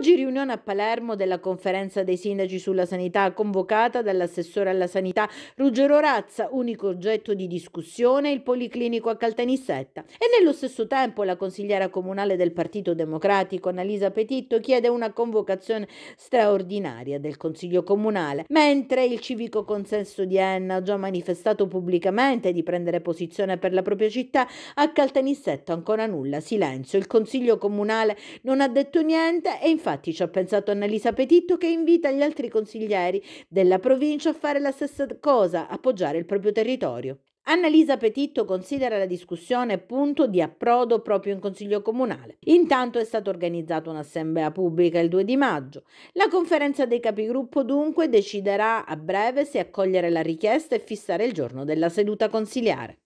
Oggi riunione a Palermo della conferenza dei sindaci sulla sanità convocata dall'assessore alla sanità Ruggero Razza, unico oggetto di discussione il policlinico a Caltanissetta. E nello stesso tempo la consigliera comunale del Partito Democratico Annalisa Petitto chiede una convocazione straordinaria del Consiglio Comunale, mentre il civico consenso di Enna ha già manifestato pubblicamente di prendere posizione per la propria città, a Caltanissetta ancora nulla, silenzio. Il Consiglio Comunale non ha detto niente e infatti Infatti ci ha pensato Annalisa Petitto che invita gli altri consiglieri della provincia a fare la stessa cosa, appoggiare il proprio territorio. Annalisa Petitto considera la discussione punto di approdo proprio in Consiglio Comunale. Intanto è stata organizzata un'assemblea pubblica il 2 di maggio. La conferenza dei capigruppo dunque deciderà a breve se accogliere la richiesta e fissare il giorno della seduta consiliare.